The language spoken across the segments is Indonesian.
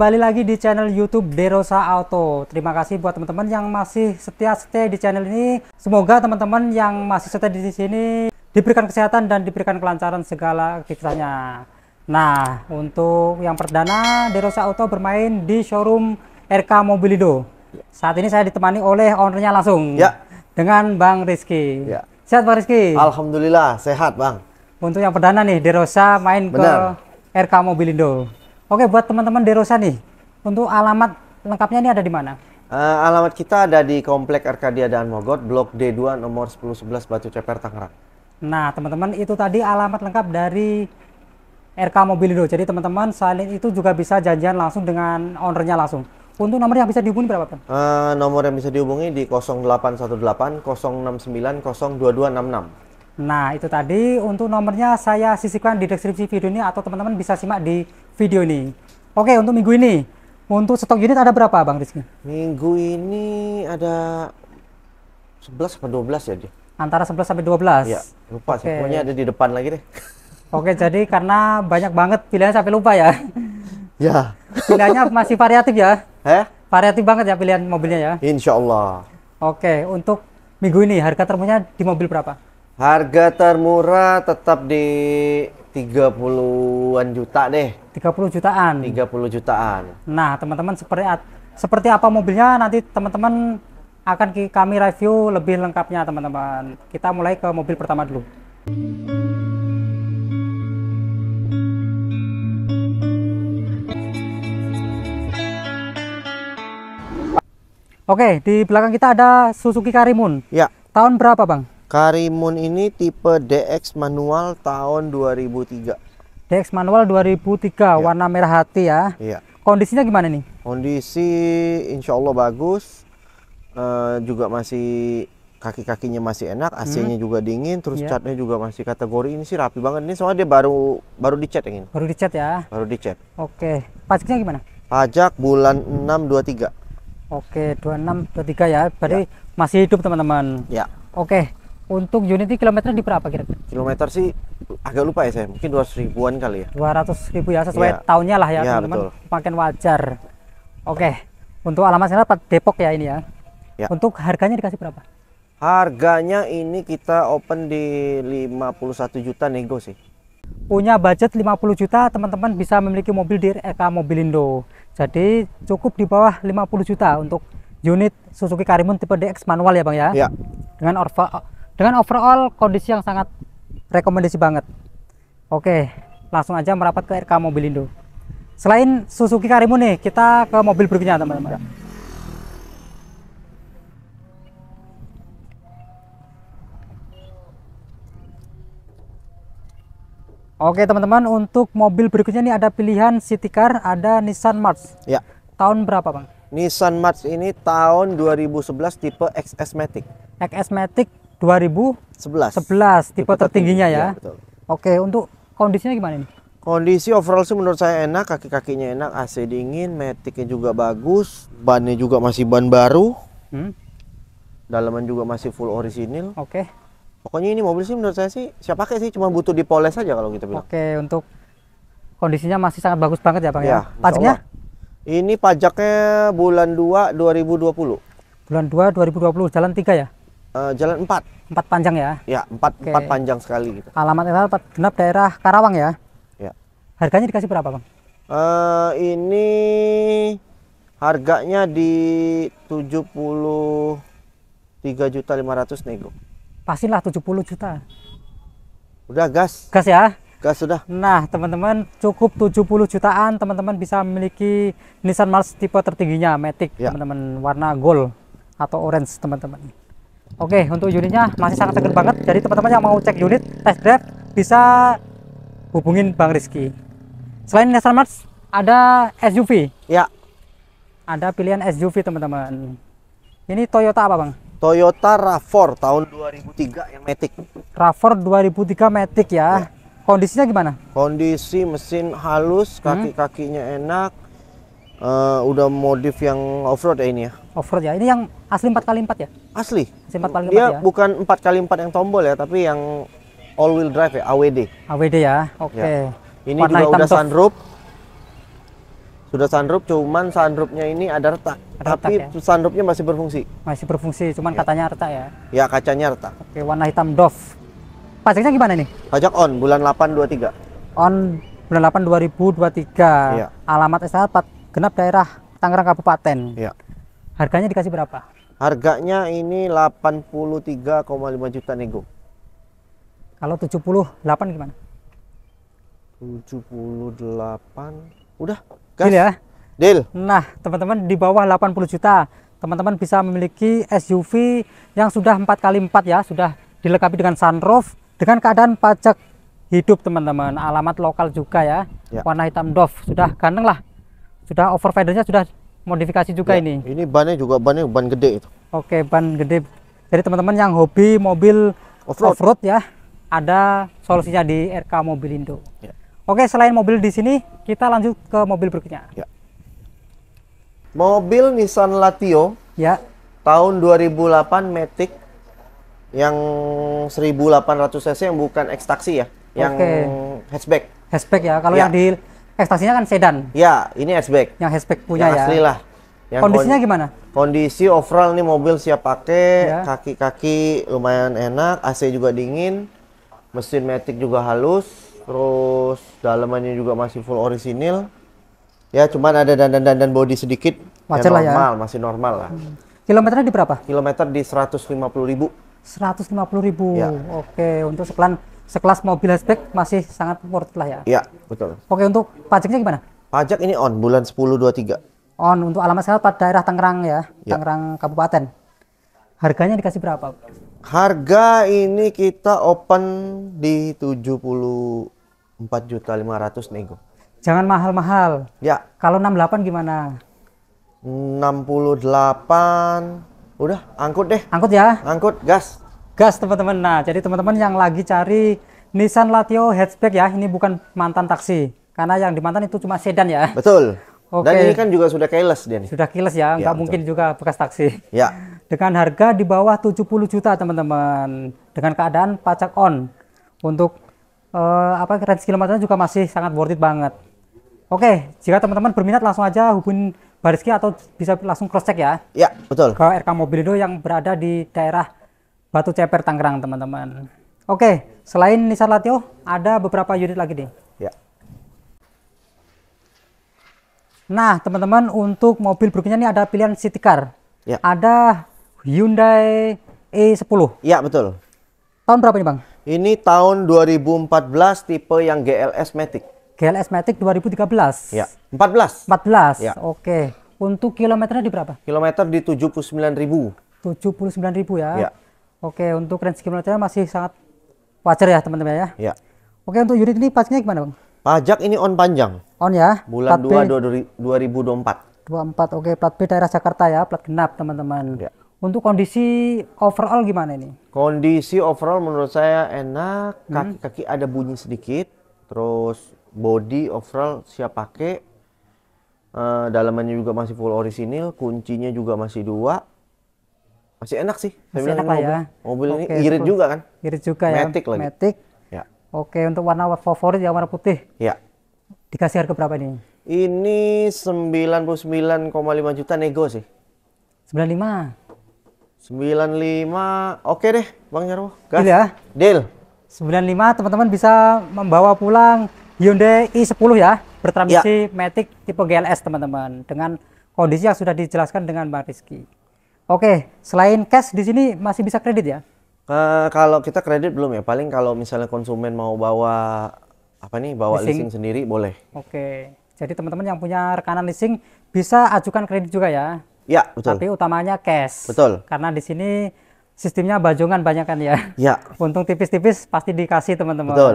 Kembali lagi di channel YouTube Derosa Auto. Terima kasih buat teman-teman yang masih setia stay di channel ini. Semoga teman-teman yang masih setia di sini diberikan kesehatan dan diberikan kelancaran segala aktivitasnya. Nah, untuk yang perdana Derosa Auto bermain di showroom RK Mobilido. Saat ini saya ditemani oleh ownernya langsung. Ya. Dengan Bang Rizky. Ya. Sehat Bang Rizky? Alhamdulillah, sehat Bang. Untuk yang perdana nih Derosa main Benar. ke RK Mobilindo. Oke, buat teman-teman Derosa nih, untuk alamat lengkapnya ini ada di mana? Uh, alamat kita ada di Komplek Arkadia dan Mogot, Blok D2 nomor 1011 Batu Ceper, Tangerang. Nah, teman-teman itu tadi alamat lengkap dari RK Mobilindo. Jadi teman-teman salin itu juga bisa janjian langsung dengan ownernya langsung. Untuk nomor yang bisa dihubungi berapa, Pak? Uh, nomor yang bisa dihubungi di 0818 069 02266. Nah, itu tadi untuk nomornya saya sisipkan di deskripsi video ini atau teman-teman bisa simak di video ini. Oke, untuk minggu ini, untuk stok unit ada berapa Bang Rizky? Minggu ini ada 11 ya, sampai 12 ya dia? Antara 11 sampai 12? Iya, lupa okay. sih. Pokoknya ada di depan lagi deh. Oke, jadi karena banyak banget pilihannya sampai lupa ya? Ya. Pilihannya masih variatif ya? Eh? Variatif banget ya pilihan mobilnya ya? Insya Allah. Oke, untuk minggu ini harga termunya di mobil berapa? Harga termurah tetap di 30-an juta deh. 30 jutaan. 30 jutaan. Nah, teman-teman seperti seperti apa mobilnya nanti teman-teman akan kami review lebih lengkapnya teman-teman. Kita mulai ke mobil pertama dulu. Oke, di belakang kita ada Suzuki Karimun. Ya. Tahun berapa, Bang? Karimun ini tipe DX manual tahun 2003. DX manual 2003 ya. warna merah hati ya. Iya. Kondisinya gimana nih? Kondisi insya Allah bagus. Uh, juga masih kaki-kakinya masih enak, AC-nya hmm. juga dingin, terus ya. catnya juga masih kategori ini sih rapi banget. Ini soalnya dia baru baru dicat ini. Baru dicat ya? Baru dicat. Oke. Pajaknya gimana? Pajak bulan 623. Oke, 2623 ya. Berarti ya. masih hidup teman-teman. Ya. Oke. Untuk unit kilometer di berapa kira-kira? Kilometer sih agak lupa ya saya, mungkin 200 ribuan kali ya. 200 ribu ya sesuai ya. tahunnya lah ya, ya teman-teman. Makin wajar. Oke. Untuk alamatnya Depok ya ini ya. ya. Untuk harganya dikasih berapa? Harganya ini kita open di 51 juta nego sih. Punya budget 50 juta, teman-teman bisa memiliki mobil di Eka Mobilindo. Jadi cukup di bawah 50 juta untuk unit Suzuki Karimun tipe DX manual ya Bang ya? Iya. Dengan Orva dengan overall kondisi yang sangat rekomendasi banget oke langsung aja merapat ke RK Mobilindo selain Suzuki Karimun nih kita ke mobil berikutnya teman-teman Oke teman-teman, untuk mobil berikutnya ini ada pilihan City Car, ada Nissan March. Ya. Tahun berapa bang? Nissan March ini tahun 2011 tipe XS Matic. XS Matic 2011. 11 tipe, tipe tertingginya ya. ya betul. Oke, untuk kondisinya gimana ini? Kondisi overall sih menurut saya enak, kaki-kakinya enak, AC dingin, metiknya juga bagus, bannya juga masih ban baru. Hmm. Dalaman juga masih full orisinil. Oke. Pokoknya ini mobil sih menurut saya sih siapa pakai sih cuma butuh dipoles aja kalau kita bilang. Oke, untuk kondisinya masih sangat bagus banget ya, pak ya. ya? Pajaknya? Ini pajaknya bulan 2 2020. Bulan 2 2020, jalan tiga ya? Eh, jalan 4. 4 panjang ya? Ya, 4 okay. 4 panjang sekali gitu. Alamat RW genap daerah Karawang ya? Ya. Harganya dikasih berapa, Bang? Uh, ini harganya di 73 juta 500 nego. Pastilah 70 juta. Udah gas. Gas ya? Gas sudah. Nah, teman-teman cukup 70 jutaan teman-teman bisa memiliki Nissan March tipe tertingginya Matic, teman ya. teman-teman warna gold atau orange, teman-teman. Oke, untuk unitnya masih sangat seger banget. Jadi teman-teman yang mau cek unit test drive bisa hubungin Bang Rizky. Selain Nissan March, ada SUV. Ya. Ada pilihan SUV, teman-teman. Ini Toyota apa, Bang? Toyota RAV4 tahun 2003 yang metik. RAV4 2003 Matic ya. ya. Kondisinya gimana? Kondisi mesin halus, hmm. kaki-kakinya enak. Uh, udah modif yang off-road ya ini ya. Offroad ya. Ini yang asli 4x4 ya? Asli. Asli 4x4 Dia ya. bukan 4x4 yang tombol ya, tapi yang all wheel drive ya, AWD. AWD ya. Oke. Okay. Ya. Ini Warna juga udah tof. sunroof. Sudah sunroof, cuman sunroofnya ini ada retak. Ada tapi retak, ya? sunroofnya masih berfungsi. Masih berfungsi, cuman ya. katanya retak ya. Ya, kacanya retak. Oke, warna hitam doff. Pajaknya gimana nih? Pajak on bulan 823. On bulan 8 2023. Ya. Alamat SL 4 genap daerah Tangerang Kabupaten. Ya. Harganya dikasih berapa? Harganya ini 83,5 juta nego. Kalau 78 gimana? 78. Udah, gas. Deal ya. Deal. Nah, teman-teman di bawah 80 juta, teman-teman bisa memiliki SUV yang sudah 4x4 ya, sudah dilengkapi dengan sunroof dengan keadaan pajak hidup teman-teman alamat lokal juga ya. ya warna hitam doff sudah ganteng lah sudah over sudah modifikasi juga ya, ini. Ini bannya juga bannya ban gede itu. Oke, ban gede. Jadi teman-teman yang hobi mobil off-road off, ya, ada solusinya di RK Mobilindo. Ya. Oke, selain mobil di sini, kita lanjut ke mobil berikutnya. Ya. Mobil Nissan Latio. Ya. Tahun 2008 Matic yang 1800 cc yang bukan ekstaksi ya, yang okay. hatchback. Hatchback ya. Kalau ya. yang di ekstasinya kan sedan. Ya, ini hatchback. Yang hatchback punya yang ya. Asli lah. Yang Kondisinya kon gimana? Kondisi overall nih mobil siap pakai, ya. kaki-kaki lumayan enak, AC juga dingin, mesin matic juga halus, terus dalamannya juga masih full orisinil. Ya, cuman ada dandan dan body sedikit. Ya Wajar ya lah normal, masih normal lah. Hmm. Kilometernya di berapa? Kilometer di 150.000. 150.000. Ya. Oke, untuk sekelan sekelas mobil hatchback masih sangat worth lah ya. Iya, betul. Oke, untuk pajaknya gimana? Pajak ini on bulan dua tiga. On untuk alamat saya pada daerah Tangerang ya, ya. Tangerang Kabupaten. Harganya dikasih berapa? Harga ini kita open di empat juta ratus nego. Jangan mahal-mahal. Ya. Kalau 68 gimana? 68 udah angkut deh. Angkut ya. Angkut gas gas teman-teman nah jadi teman-teman yang lagi cari Nissan Latio hatchback ya ini bukan mantan taksi karena yang di mantan itu cuma sedan ya betul Oke. Dan ini kan juga sudah keles dia nih. Sudah keles ya, nggak ya, mungkin juga bekas taksi. Ya. Dengan harga di bawah 70 juta teman-teman. Dengan keadaan pajak on. Untuk uh, apa range kilometernya juga masih sangat worth it banget. Oke, jika teman-teman berminat langsung aja hubungin Bariski atau bisa langsung cross check ya. Ya, betul. Ke RK Mobilindo yang berada di daerah Batu Ceper Tangerang teman-teman. Oke, selain Nisar Latio ada beberapa unit lagi nih. Ya. Nah teman-teman untuk mobil berikutnya ini ada pilihan City Car. Ya. Ada Hyundai E10. Iya betul. Tahun berapa nih Bang? Ini tahun 2014 tipe yang GLS Matic. GLS Matic 2013. Ya. 14. 14. Ya. Oke. Untuk kilometernya di berapa? Kilometer di 79.000. 79.000 ya. ya. Oke, untuk range kilometernya masih sangat wajar ya teman-teman ya. Iya. Oke, untuk unit ini pajaknya gimana bang? Pajak ini on panjang. On ya. Bulan 2 2024. 24. Oke, plat B daerah Jakarta ya, plat genap teman-teman. Ya. Untuk kondisi overall gimana ini? Kondisi overall menurut saya enak, kaki-kaki hmm. ada bunyi sedikit, terus body overall siap pakai. Uh, dalamannya juga masih full orisinil, kuncinya juga masih dua masih enak sih masih enak lah mobil. ya mobil ini irit juga kan irit juga ya matic lagi matic ya oke okay, untuk warna favorit ya warna putih ya dikasih harga berapa ini ini 99,5 juta nego sih 95 95 oke deh Bang Jarwo ya? gas deal ya deal 95 teman-teman bisa membawa pulang Hyundai i10 ya bertransmisi ya. Matic tipe GLS teman-teman dengan kondisi yang sudah dijelaskan dengan Bang Rizky Oke, selain cash di sini masih bisa kredit ya? Uh, kalau kita kredit belum ya. Paling kalau misalnya konsumen mau bawa apa nih, bawa leasing, leasing sendiri boleh. Oke. Jadi teman-teman yang punya rekanan leasing bisa ajukan kredit juga ya. Ya, betul. Tapi utamanya cash. Betul. Karena di sini sistemnya bajongan banyak kan ya. Ya. Untung tipis-tipis pasti dikasih teman-teman. Betul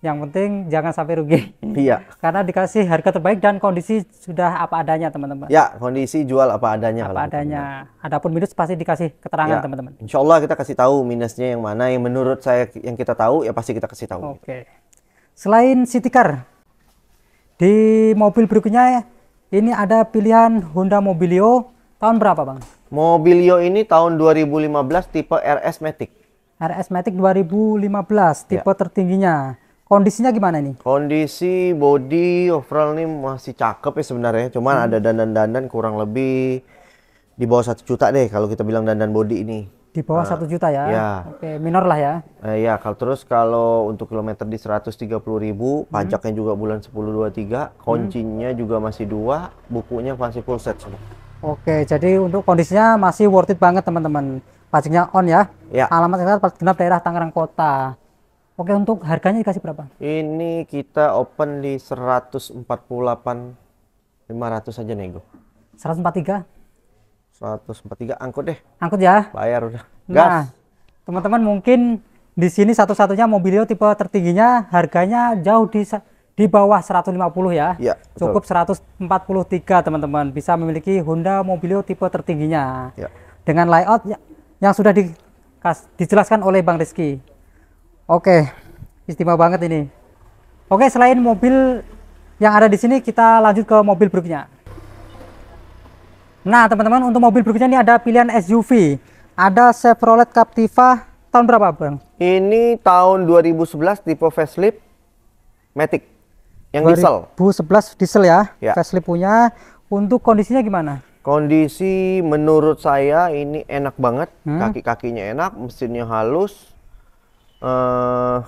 yang penting jangan sampai rugi. Iya. Karena dikasih harga terbaik dan kondisi sudah apa adanya, teman-teman. Ya, kondisi jual apa adanya. Apa adanya. Teman Adapun minus pasti dikasih keterangan, ya, teman-teman. Ya. Insya Allah kita kasih tahu minusnya yang mana. Yang menurut saya yang kita tahu, ya pasti kita kasih tahu. Oke. Selain Selain Car, di mobil berikutnya ini ada pilihan Honda Mobilio tahun berapa, Bang? Mobilio ini tahun 2015 tipe RS Matic. RS Matic 2015, tipe ya. tertingginya kondisinya gimana nih? Kondisi body overall nih masih cakep ya sebenarnya. Cuman hmm. ada dandan-dandan kurang lebih di bawah satu juta deh kalau kita bilang dandan body ini. Di bawah nah, satu nah, juta ya? Ya. Oke, minor lah ya. Eh, ya, kalau terus kalau untuk kilometer di 130 ribu, hmm. pajaknya juga bulan 1023, hmm. kuncinya hmm. juga masih dua, bukunya masih full set semua. Oke, jadi untuk kondisinya masih worth it banget teman-teman. Pajaknya on ya. ya. Alamat kita genap daerah Tangerang Kota. Oke, untuk harganya dikasih berapa? Ini kita open di 148 500 aja nego. 143? 143 angkut deh. Angkut ya. Bayar udah. Nah, Gas. Nah, teman-teman mungkin di sini satu-satunya mobilio tipe tertingginya harganya jauh di di bawah 150 ya. ya Cukup 143 teman-teman bisa memiliki Honda Mobilio tipe tertingginya. Ya. Dengan layout ya, yang sudah di, dijelaskan oleh Bang Rizky. Oke, istimewa banget ini. Oke, selain mobil yang ada di sini, kita lanjut ke mobil berikutnya. Nah, teman-teman, untuk mobil berikutnya ini ada pilihan SUV. Ada Chevrolet Captiva tahun berapa, Bang? Ini tahun 2011 tipe facelift Matic. Yang 2011 diesel. 2011 diesel ya, ya. facelift punya. Untuk kondisinya gimana? Kondisi menurut saya ini enak banget. Hmm. Kaki-kakinya enak, mesinnya halus, uh,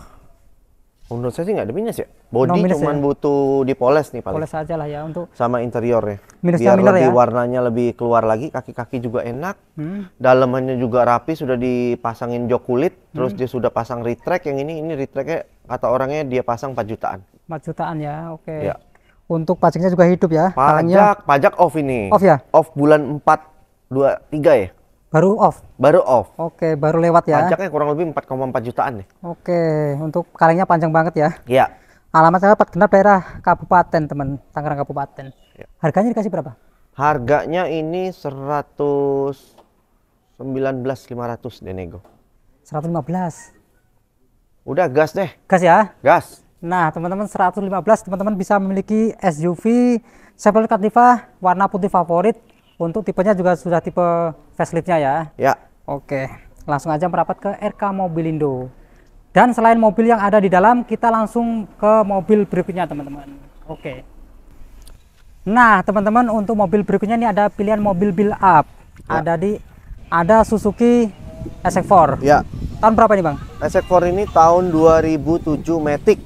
menurut saya sih nggak ada minus ya. Body no cuma ya. butuh dipoles nih paling. Poles aja lah ya untuk sama interiornya. Minusnya Biar lebih ya. warnanya lebih keluar lagi, kaki-kaki juga enak. Hmm. Dalamannya juga rapi, sudah dipasangin jok kulit, hmm. terus dia sudah pasang retract. yang ini ini retracknya kata orangnya dia pasang 4 jutaan. 4 jutaan ya. Oke. Okay. Ya. Untuk pajaknya juga hidup ya. Pajak, Kalangnya... pajak off ini. Off ya? Off bulan empat dua tiga ya? Baru off. Baru off. Oke, baru lewat ya. Pajaknya kurang lebih 4,4 jutaan nih. Oke, untuk kalengnya panjang banget ya. Iya. Alamatnya dapat genap daerah kabupaten, teman. Tangerang Kabupaten. Ya. Harganya dikasih berapa? Harganya ini 119500 Seratus Denego. 115. Udah gas deh. Gas ya? Gas. Nah, teman-teman 115 teman-teman bisa memiliki SUV Chevrolet Captiva warna putih favorit untuk tipenya juga sudah tipe faceliftnya ya? Ya. Oke, langsung aja merapat ke RK Mobilindo. Dan selain mobil yang ada di dalam, kita langsung ke mobil berikutnya teman-teman. Oke. Nah teman-teman untuk mobil berikutnya ini ada pilihan mobil build up. Ya. Ada di ada Suzuki SX4. Ya. Tahun berapa ini, bang? SX4 ini tahun 2007 Matic.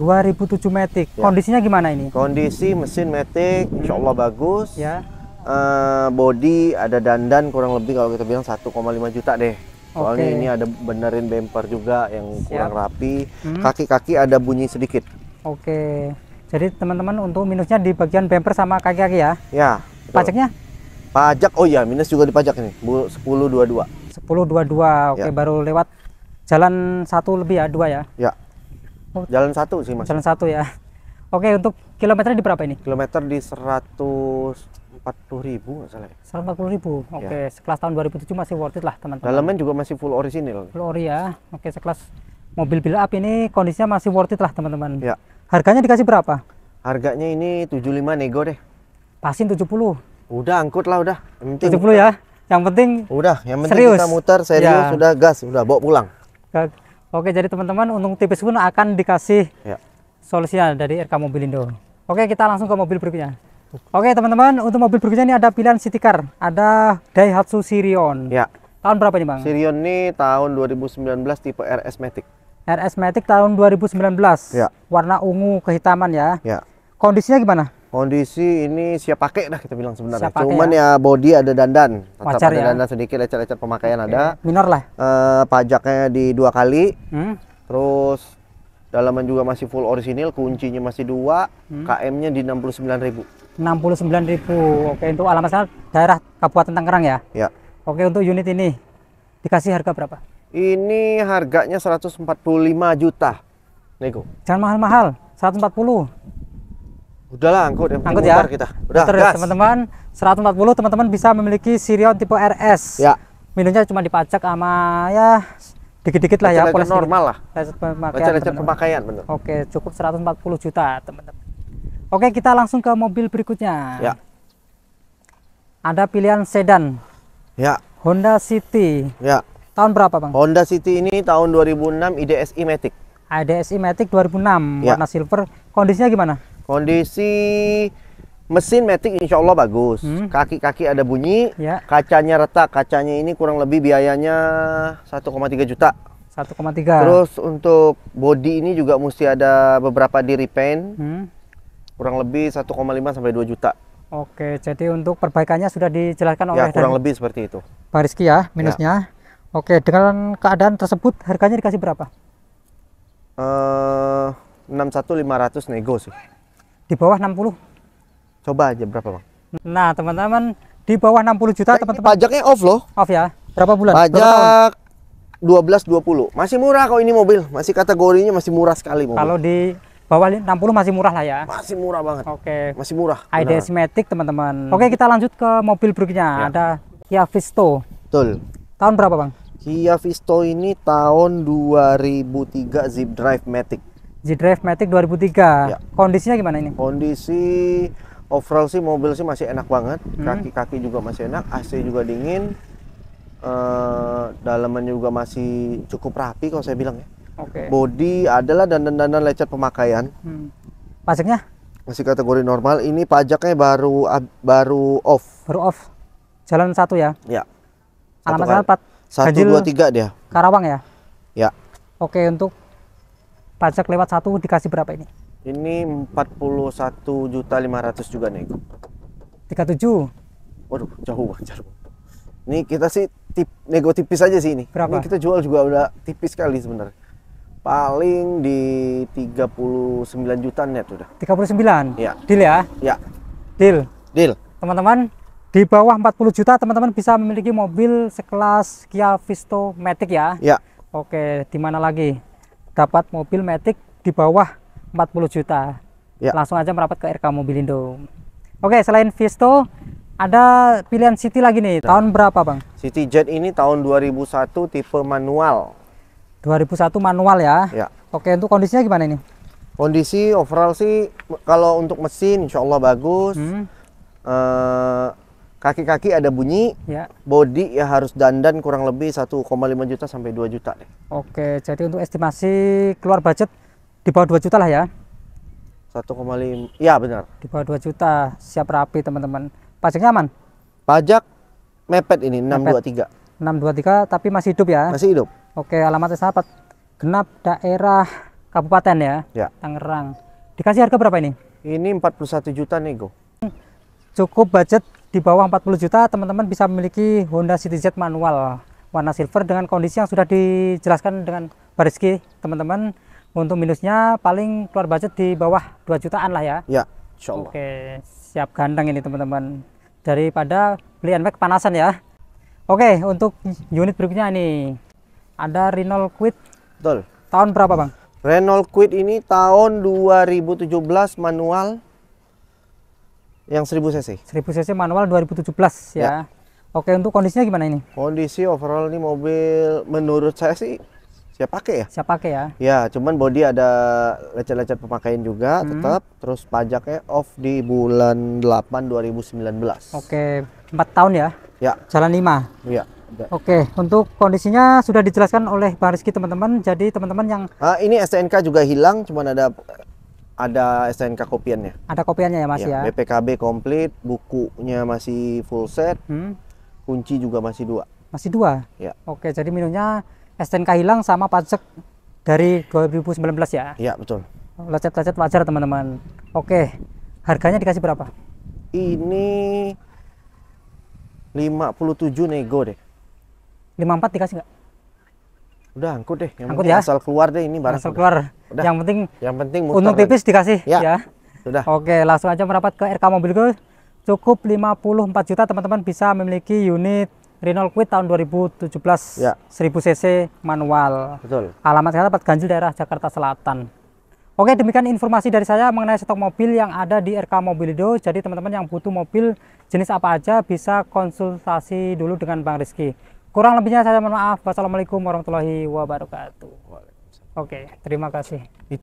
2007 Matic. Ya. Kondisinya gimana ini? Kondisi mesin Matic, insya Allah bagus. Ya Eh, body ada dandan kurang lebih kalau kita bilang 1,5 juta deh. Soalnya okay. ini ada benerin bumper juga yang Siap. kurang rapi. Hmm. Kaki-kaki hmm. ada bunyi sedikit. Oke. Okay. Jadi teman-teman untuk minusnya di bagian bumper sama kaki-kaki ya? Ya. Betul. Pajaknya? Pajak, oh iya minus juga di pajak ini, 1022. 1022, oke ya. baru lewat jalan satu lebih ya, dua ya? Ya. Oh. Jalan satu sih mas. Jalan satu ya. Oke untuk kilometer di berapa ini? Kilometer di 100 ribu nggak salah ya? ribu, iya. oke. Okay. Ya. Sekelas tahun 2007 masih worth it lah teman-teman. Dalaman juga masih full original. Full ori ya, oke. Okay, sekelas mobil build up ini kondisinya masih worth it lah teman-teman. Ya. Harganya dikasih berapa? Harganya ini 75 nego deh. Pasin 70. Udah angkut lah udah. Yang penting 70 ya. Yang penting udah, yang penting serius. kita muter serius ya. sudah gas, udah bawa pulang. Oke, jadi teman-teman untung tipis pun akan dikasih ya. solusinya dari RK Mobilindo. Oke, kita langsung ke mobil berikutnya. Oke teman-teman, untuk mobil berikutnya ini ada pilihan city car, ada Daihatsu Sirion. Ya. Tahun berapa nih bang? Sirion ini tahun 2019 tipe RS Matic. RS Matic tahun 2019. Ya. Warna ungu kehitaman ya. Ya. Kondisinya gimana? Kondisi ini siap pakai dah kita bilang sebenarnya. Siap Cuman ya. ya body ada dandan, tetap ada ya. dandan sedikit, lecet-lecet pemakaian okay. ada. Minor lah. E, pajaknya di dua kali. Hmm. Terus dalaman juga masih full orisinil, kuncinya masih dua, hmm. KM-nya di 69.000. 69.000. Oke, untuk alamat saya daerah Kabupaten Tangerang ya. Ya. Oke, untuk unit ini dikasih harga berapa? Ini harganya 145 juta. Nego. Jangan mahal-mahal, 140. Udahlah angkut yang angkut ya. kita. Udah, Terus ya, teman-teman, 140 teman-teman bisa memiliki Sirion tipe RS. Ya. Minumnya cuma dipajak sama ya dikit-dikit lah ya, normal lah. Lecet pemakaian. Lecet pemakaian benar. Oke, cukup 140 juta, teman-teman. Oke, kita langsung ke mobil berikutnya. Ya. Ada pilihan sedan. Ya. Honda City. Ya. Tahun berapa, Bang? Honda City ini tahun 2006 IDSI Matic. IDSI ah, Matic 2006 ya. warna silver. Kondisinya gimana? Kondisi mesin Matic insya Allah bagus. Hmm. Kaki-kaki hmm. ada bunyi, ya. kacanya retak. Kacanya ini kurang lebih biayanya 1,3 juta. 1,3. Terus untuk body ini juga mesti ada beberapa di repaint. Hmm kurang lebih 1,5 sampai 2 juta. Oke, jadi untuk perbaikannya sudah dijelaskan ya, oleh ya, kurang lebih seperti itu. Pak Rizky ya, minusnya. Ya. Oke, dengan keadaan tersebut harganya dikasih berapa? Eh, uh, 61500 nego sih. Di bawah 60. Coba aja berapa, Bang? Nah, teman-teman, di bawah 60 juta, nah, teman-teman. Pajaknya off loh. Off ya. Berapa bulan? Pajak dua puluh. Masih murah kok ini mobil, masih kategorinya masih murah sekali mobil. Kalau di bawah 60 masih murah lah ya. Masih murah banget. Oke. Okay. Masih murah. ID Matic teman-teman. Hmm. Oke, okay, kita lanjut ke mobil berikutnya. Ya. Ada Kia Visto. Betul. Tahun berapa, Bang? Kia Visto ini tahun 2003 Zip Drive Matic. Zip Drive Matic 2003. Ya. Kondisinya gimana ini? Kondisi overall sih mobil sih masih enak banget. Hmm. Kaki-kaki hmm. juga masih enak, AC juga dingin. Uh, eh, dalaman juga masih cukup rapi kalau saya bilang ya okay. body adalah dan dan dan lecet pemakaian hmm. pajaknya masih kategori normal ini pajaknya baru baru off baru off jalan satu ya ya alamat alamat satu dua tiga dia Karawang ya ya oke untuk pajak lewat satu dikasih berapa ini ini satu juta lima ratus juga nih tujuh? waduh jauh banget ini kita sih tip, nego tipis aja sih ini. Berapa? Ini kita jual juga udah tipis sekali sebenarnya. Paling di 39 juta net udah. 39? Ya. Deal ya? Ya. Deal. Deal. Teman-teman, di bawah 40 juta teman-teman bisa memiliki mobil sekelas Kia Visto Matic ya? Ya. Oke, di mana lagi? Dapat mobil Matic di bawah 40 juta. Ya. Langsung aja merapat ke RK Mobilindo. Oke, selain Visto, ada pilihan City lagi nih. Tahun berapa, Bang? City Jet ini tahun 2001 tipe manual. 2001 manual ya. ya. Oke, untuk kondisinya gimana ini? Kondisi overall sih kalau untuk mesin insya Allah bagus. Hmm. Uh, kaki-kaki ada bunyi, ya. body ya harus dandan kurang lebih 1,5 juta sampai 2 juta Oke, jadi untuk estimasi keluar budget di bawah 2 juta lah ya. 1,5 ya benar. Di bawah 2 juta, siap rapi teman-teman. Pajaknya aman? Pajak mepet ini mepet. 623. 623 tapi masih hidup ya? Masih hidup. Oke, alamatnya sahabat. Genap daerah kabupaten ya, ya. Tangerang. Dikasih harga berapa ini? Ini 41 juta nih, Go. Cukup budget di bawah 40 juta, teman-teman bisa memiliki Honda City Z manual warna silver dengan kondisi yang sudah dijelaskan dengan Bariski, teman-teman. Untuk minusnya paling keluar budget di bawah 2 jutaan lah ya. Ya, insya Allah. Oke, siap gandeng ini teman-teman. Daripada beli NMAX panasan ya. Oke, untuk unit berikutnya nih. Ada Renault Quid. Betul. Tahun berapa, Bang? Renault Quid ini tahun 2017 manual yang 1000 cc. 1000 cc manual 2017 ya. ya. Oke, untuk kondisinya gimana ini? Kondisi overall ini mobil menurut saya sih siap pakai ya. Siap pakai ya. Ya, cuman body ada lecet-lecet pemakaian juga hmm. tetap. Terus pajaknya off di bulan 8 2019. Oke, empat tahun ya? Ya. Jalan lima. Iya. Oke, untuk kondisinya sudah dijelaskan oleh Bang Rizky teman-teman. Jadi teman-teman yang uh, ini STNK juga hilang, cuma ada ada STNK kopiannya. Ada kopiannya ya Mas iya, ya. ya? BPKB komplit, bukunya masih full set, hmm. kunci juga masih dua. Masih dua. Ya. Oke, jadi minumnya STNK hilang sama pajak dari 2019 ya? Iya betul. Lecet-lecet wajar teman-teman. Oke, harganya dikasih berapa? Ini 57 nego deh. 54 dikasih nggak? Udah angkut deh, yang angkut ya. asal keluar deh ini barang. Asal udah. keluar. Udah. Yang penting yang penting untuk tipis lagi. dikasih ya. ya. Sudah. Oke, langsung aja merapat ke RK Mobilgo. Cukup 54 juta teman-teman bisa memiliki unit Renault Kwid tahun 2017 ya. 1000 cc manual. Betul. Alamat saya dapat Ganjil daerah Jakarta Selatan. Oke, demikian informasi dari saya mengenai stok mobil yang ada di RK Mobilido. Jadi teman-teman yang butuh mobil jenis apa aja bisa konsultasi dulu dengan Bang Rizky. Kurang lebihnya saya mohon maaf. Wassalamualaikum warahmatullahi wabarakatuh. Oke, okay, terima kasih.